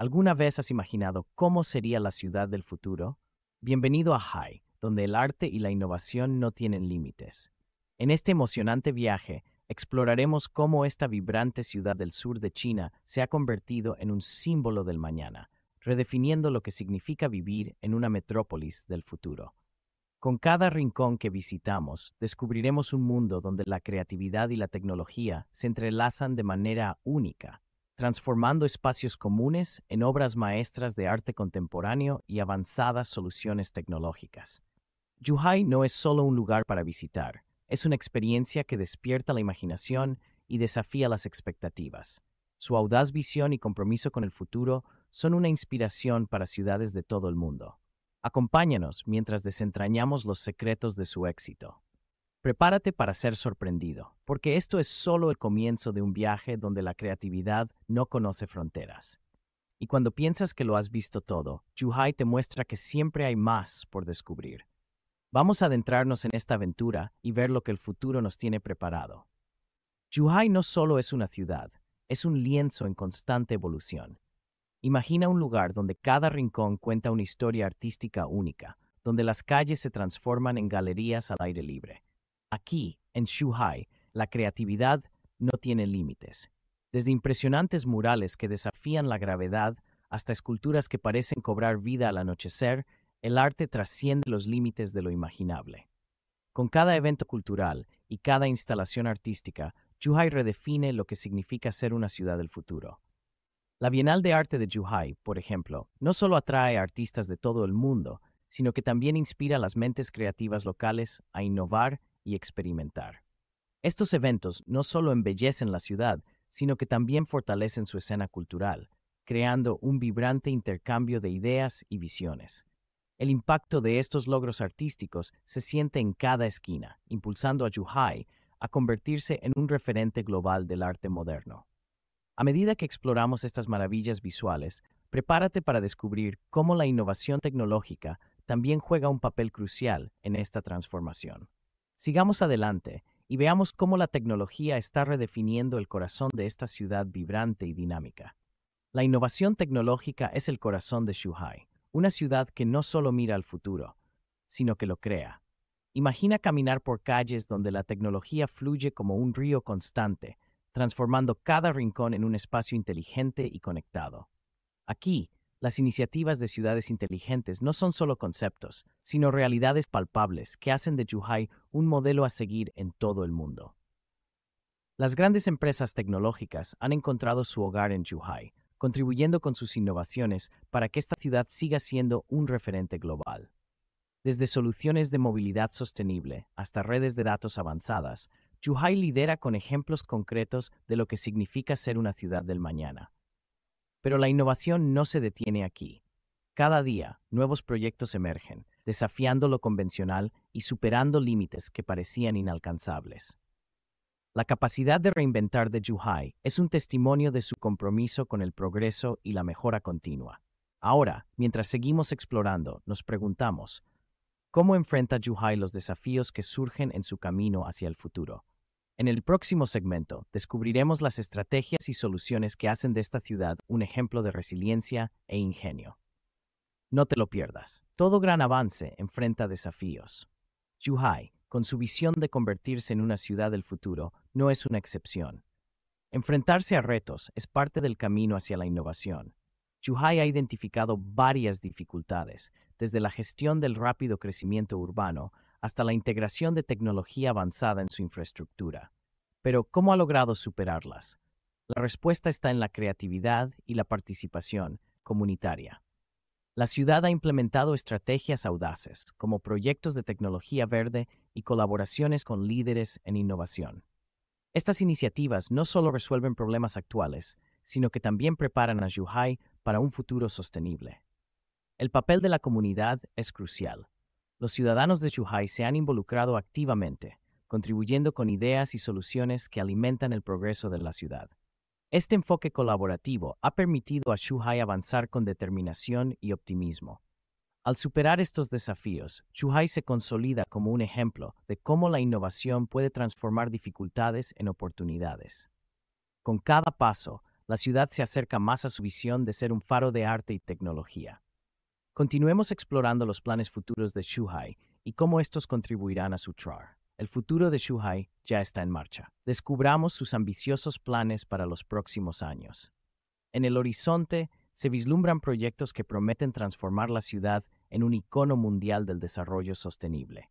¿Alguna vez has imaginado cómo sería la ciudad del futuro? Bienvenido a Hai, donde el arte y la innovación no tienen límites. En este emocionante viaje, exploraremos cómo esta vibrante ciudad del sur de China se ha convertido en un símbolo del mañana, redefiniendo lo que significa vivir en una metrópolis del futuro. Con cada rincón que visitamos, descubriremos un mundo donde la creatividad y la tecnología se entrelazan de manera única, transformando espacios comunes en obras maestras de arte contemporáneo y avanzadas soluciones tecnológicas. Yuhai no es solo un lugar para visitar, es una experiencia que despierta la imaginación y desafía las expectativas. Su audaz visión y compromiso con el futuro son una inspiración para ciudades de todo el mundo. Acompáñanos mientras desentrañamos los secretos de su éxito. Prepárate para ser sorprendido, porque esto es solo el comienzo de un viaje donde la creatividad no conoce fronteras. Y cuando piensas que lo has visto todo, Juhai te muestra que siempre hay más por descubrir. Vamos a adentrarnos en esta aventura y ver lo que el futuro nos tiene preparado. Yuhai no solo es una ciudad, es un lienzo en constante evolución. Imagina un lugar donde cada rincón cuenta una historia artística única, donde las calles se transforman en galerías al aire libre, Aquí, en Shuhai, la creatividad no tiene límites. Desde impresionantes murales que desafían la gravedad hasta esculturas que parecen cobrar vida al anochecer, el arte trasciende los límites de lo imaginable. Con cada evento cultural y cada instalación artística, Shuhai redefine lo que significa ser una ciudad del futuro. La Bienal de Arte de Yuhai, por ejemplo, no solo atrae a artistas de todo el mundo, sino que también inspira a las mentes creativas locales a innovar experimentar. Estos eventos no solo embellecen la ciudad, sino que también fortalecen su escena cultural, creando un vibrante intercambio de ideas y visiones. El impacto de estos logros artísticos se siente en cada esquina, impulsando a Yuhai a convertirse en un referente global del arte moderno. A medida que exploramos estas maravillas visuales, prepárate para descubrir cómo la innovación tecnológica también juega un papel crucial en esta transformación. Sigamos adelante y veamos cómo la tecnología está redefiniendo el corazón de esta ciudad vibrante y dinámica. La innovación tecnológica es el corazón de Shuhai, una ciudad que no solo mira al futuro, sino que lo crea. Imagina caminar por calles donde la tecnología fluye como un río constante, transformando cada rincón en un espacio inteligente y conectado. Aquí, las iniciativas de ciudades inteligentes no son solo conceptos, sino realidades palpables que hacen de Yuhai un modelo a seguir en todo el mundo. Las grandes empresas tecnológicas han encontrado su hogar en Yuhai, contribuyendo con sus innovaciones para que esta ciudad siga siendo un referente global. Desde soluciones de movilidad sostenible hasta redes de datos avanzadas, Yuhai lidera con ejemplos concretos de lo que significa ser una ciudad del mañana. Pero la innovación no se detiene aquí. Cada día, nuevos proyectos emergen, desafiando lo convencional y superando límites que parecían inalcanzables. La capacidad de reinventar de Juhai es un testimonio de su compromiso con el progreso y la mejora continua. Ahora, mientras seguimos explorando, nos preguntamos, ¿cómo enfrenta Juhai los desafíos que surgen en su camino hacia el futuro? En el próximo segmento descubriremos las estrategias y soluciones que hacen de esta ciudad un ejemplo de resiliencia e ingenio. No te lo pierdas. Todo gran avance enfrenta desafíos. Zhuhai, con su visión de convertirse en una ciudad del futuro, no es una excepción. Enfrentarse a retos es parte del camino hacia la innovación. Zhuhai ha identificado varias dificultades, desde la gestión del rápido crecimiento urbano hasta la integración de tecnología avanzada en su infraestructura. Pero, ¿cómo ha logrado superarlas? La respuesta está en la creatividad y la participación comunitaria. La ciudad ha implementado estrategias audaces, como proyectos de tecnología verde y colaboraciones con líderes en innovación. Estas iniciativas no solo resuelven problemas actuales, sino que también preparan a Yuhai para un futuro sostenible. El papel de la comunidad es crucial los ciudadanos de Chuhai se han involucrado activamente, contribuyendo con ideas y soluciones que alimentan el progreso de la ciudad. Este enfoque colaborativo ha permitido a Chuhai avanzar con determinación y optimismo. Al superar estos desafíos, Chuhai se consolida como un ejemplo de cómo la innovación puede transformar dificultades en oportunidades. Con cada paso, la ciudad se acerca más a su visión de ser un faro de arte y tecnología. Continuemos explorando los planes futuros de Shuhai y cómo estos contribuirán a su TRAR. El futuro de Shuhai ya está en marcha. Descubramos sus ambiciosos planes para los próximos años. En el horizonte se vislumbran proyectos que prometen transformar la ciudad en un icono mundial del desarrollo sostenible.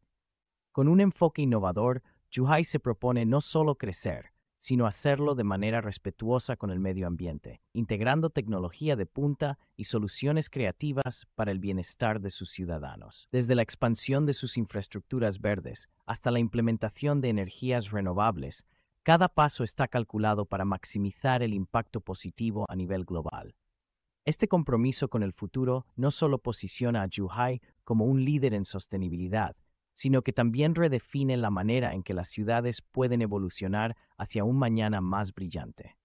Con un enfoque innovador, Shuhai se propone no solo crecer, sino hacerlo de manera respetuosa con el medio ambiente, integrando tecnología de punta y soluciones creativas para el bienestar de sus ciudadanos. Desde la expansión de sus infraestructuras verdes hasta la implementación de energías renovables, cada paso está calculado para maximizar el impacto positivo a nivel global. Este compromiso con el futuro no solo posiciona a Yuhai como un líder en sostenibilidad, sino que también redefine la manera en que las ciudades pueden evolucionar hacia un mañana más brillante.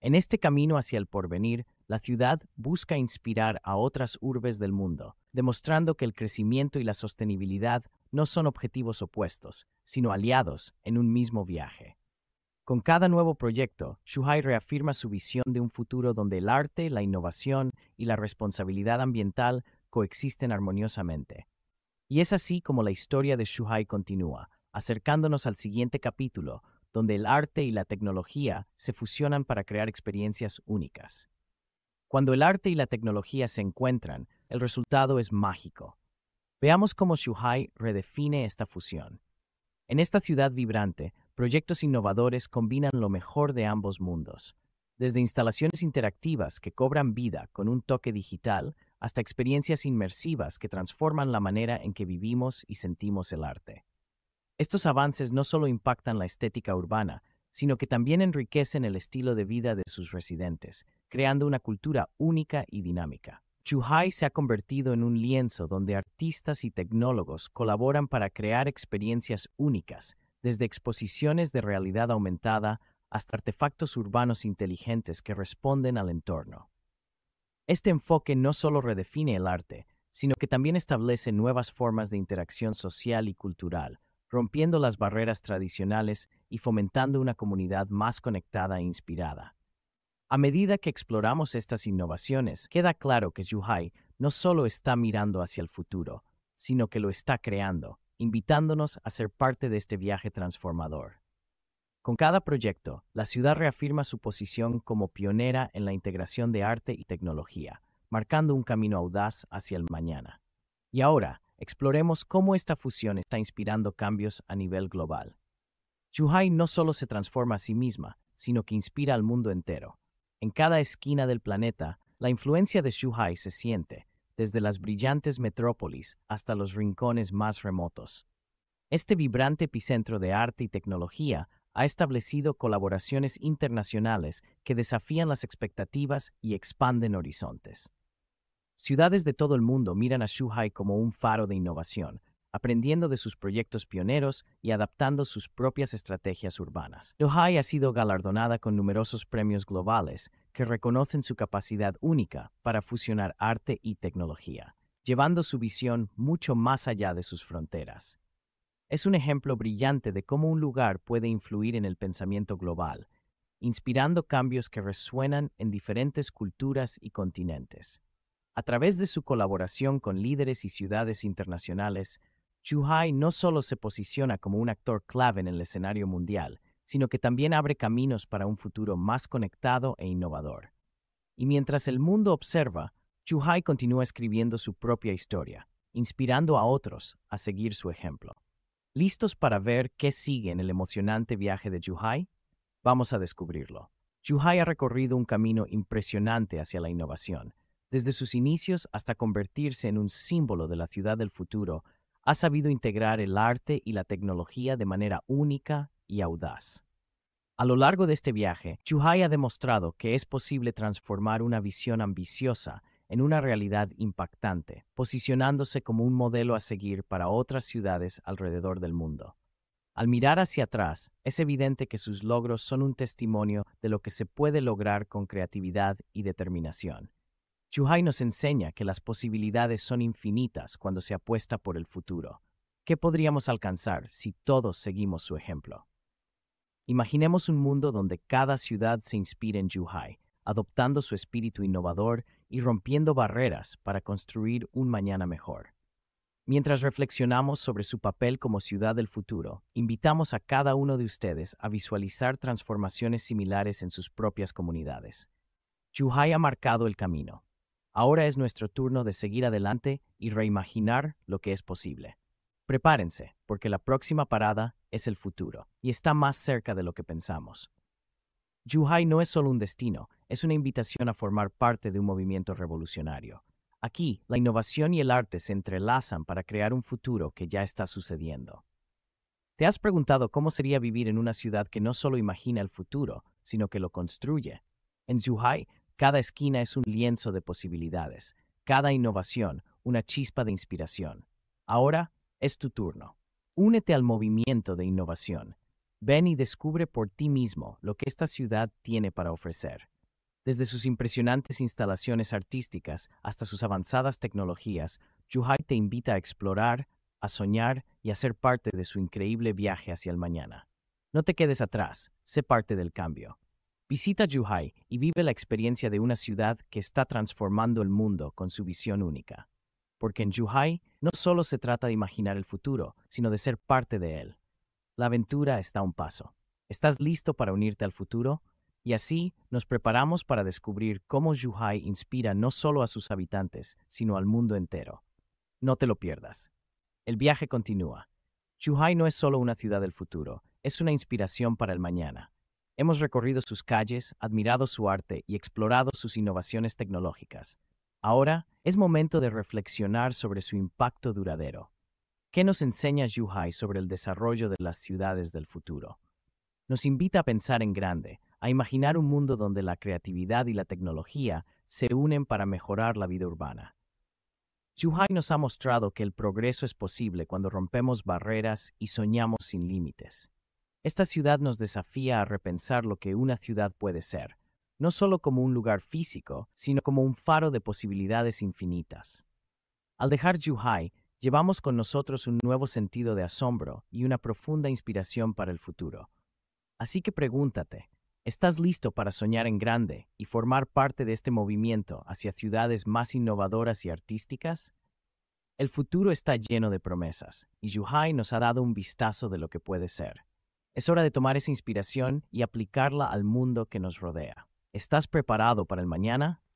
En este camino hacia el porvenir, la ciudad busca inspirar a otras urbes del mundo, demostrando que el crecimiento y la sostenibilidad no son objetivos opuestos, sino aliados en un mismo viaje. Con cada nuevo proyecto, Shuhai reafirma su visión de un futuro donde el arte, la innovación y la responsabilidad ambiental coexisten armoniosamente, y es así como la historia de Shuhai continúa, acercándonos al siguiente capítulo, donde el arte y la tecnología se fusionan para crear experiencias únicas. Cuando el arte y la tecnología se encuentran, el resultado es mágico. Veamos cómo Shuhai redefine esta fusión. En esta ciudad vibrante, proyectos innovadores combinan lo mejor de ambos mundos, desde instalaciones interactivas que cobran vida con un toque digital hasta experiencias inmersivas que transforman la manera en que vivimos y sentimos el arte. Estos avances no solo impactan la estética urbana, sino que también enriquecen el estilo de vida de sus residentes, creando una cultura única y dinámica. Chuhai se ha convertido en un lienzo donde artistas y tecnólogos colaboran para crear experiencias únicas, desde exposiciones de realidad aumentada hasta artefactos urbanos inteligentes que responden al entorno. Este enfoque no solo redefine el arte, sino que también establece nuevas formas de interacción social y cultural, rompiendo las barreras tradicionales y fomentando una comunidad más conectada e inspirada. A medida que exploramos estas innovaciones, queda claro que Zhuhai no solo está mirando hacia el futuro, sino que lo está creando, invitándonos a ser parte de este viaje transformador. Con cada proyecto, la ciudad reafirma su posición como pionera en la integración de arte y tecnología, marcando un camino audaz hacia el mañana. Y ahora, exploremos cómo esta fusión está inspirando cambios a nivel global. Shuhai no solo se transforma a sí misma, sino que inspira al mundo entero. En cada esquina del planeta, la influencia de Shuhai se siente, desde las brillantes metrópolis hasta los rincones más remotos. Este vibrante epicentro de arte y tecnología ha establecido colaboraciones internacionales que desafían las expectativas y expanden horizontes. Ciudades de todo el mundo miran a Shuhai como un faro de innovación, aprendiendo de sus proyectos pioneros y adaptando sus propias estrategias urbanas. Shuhai ha sido galardonada con numerosos premios globales que reconocen su capacidad única para fusionar arte y tecnología, llevando su visión mucho más allá de sus fronteras. Es un ejemplo brillante de cómo un lugar puede influir en el pensamiento global, inspirando cambios que resuenan en diferentes culturas y continentes. A través de su colaboración con líderes y ciudades internacionales, Chuhai no solo se posiciona como un actor clave en el escenario mundial, sino que también abre caminos para un futuro más conectado e innovador. Y mientras el mundo observa, Chuhai continúa escribiendo su propia historia, inspirando a otros a seguir su ejemplo. ¿Listos para ver qué sigue en el emocionante viaje de Zhuhai? Vamos a descubrirlo. Zhuhai ha recorrido un camino impresionante hacia la innovación. Desde sus inicios hasta convertirse en un símbolo de la ciudad del futuro, ha sabido integrar el arte y la tecnología de manera única y audaz. A lo largo de este viaje, Zhuhai ha demostrado que es posible transformar una visión ambiciosa en una realidad impactante, posicionándose como un modelo a seguir para otras ciudades alrededor del mundo. Al mirar hacia atrás, es evidente que sus logros son un testimonio de lo que se puede lograr con creatividad y determinación. Zhuhai nos enseña que las posibilidades son infinitas cuando se apuesta por el futuro. ¿Qué podríamos alcanzar si todos seguimos su ejemplo? Imaginemos un mundo donde cada ciudad se inspire en Zhuhai adoptando su espíritu innovador y rompiendo barreras para construir un mañana mejor. Mientras reflexionamos sobre su papel como ciudad del futuro, invitamos a cada uno de ustedes a visualizar transformaciones similares en sus propias comunidades. Yuhai ha marcado el camino. Ahora es nuestro turno de seguir adelante y reimaginar lo que es posible. Prepárense, porque la próxima parada es el futuro y está más cerca de lo que pensamos. Yuhai no es solo un destino, es una invitación a formar parte de un movimiento revolucionario. Aquí, la innovación y el arte se entrelazan para crear un futuro que ya está sucediendo. ¿Te has preguntado cómo sería vivir en una ciudad que no solo imagina el futuro, sino que lo construye? En Zhuhai, cada esquina es un lienzo de posibilidades, cada innovación una chispa de inspiración. Ahora es tu turno. Únete al movimiento de innovación. Ven y descubre por ti mismo lo que esta ciudad tiene para ofrecer. Desde sus impresionantes instalaciones artísticas hasta sus avanzadas tecnologías, Yuhai te invita a explorar, a soñar y a ser parte de su increíble viaje hacia el mañana. No te quedes atrás, sé parte del cambio. Visita Yuhai y vive la experiencia de una ciudad que está transformando el mundo con su visión única. Porque en Yuhai no solo se trata de imaginar el futuro, sino de ser parte de él. La aventura está a un paso. ¿Estás listo para unirte al futuro? Y así nos preparamos para descubrir cómo Zhuhai inspira no solo a sus habitantes, sino al mundo entero. No te lo pierdas. El viaje continúa. Zhuhai no es solo una ciudad del futuro, es una inspiración para el mañana. Hemos recorrido sus calles, admirado su arte y explorado sus innovaciones tecnológicas. Ahora es momento de reflexionar sobre su impacto duradero. ¿Qué nos enseña Zhuhai sobre el desarrollo de las ciudades del futuro? Nos invita a pensar en grande, a imaginar un mundo donde la creatividad y la tecnología se unen para mejorar la vida urbana. Zhuhai nos ha mostrado que el progreso es posible cuando rompemos barreras y soñamos sin límites. Esta ciudad nos desafía a repensar lo que una ciudad puede ser, no solo como un lugar físico, sino como un faro de posibilidades infinitas. Al dejar Zhuhai, llevamos con nosotros un nuevo sentido de asombro y una profunda inspiración para el futuro. Así que pregúntate, Estás listo para soñar en grande y formar parte de este movimiento hacia ciudades más innovadoras y artísticas? El futuro está lleno de promesas y Yuhai nos ha dado un vistazo de lo que puede ser. Es hora de tomar esa inspiración y aplicarla al mundo que nos rodea. ¿Estás preparado para el mañana?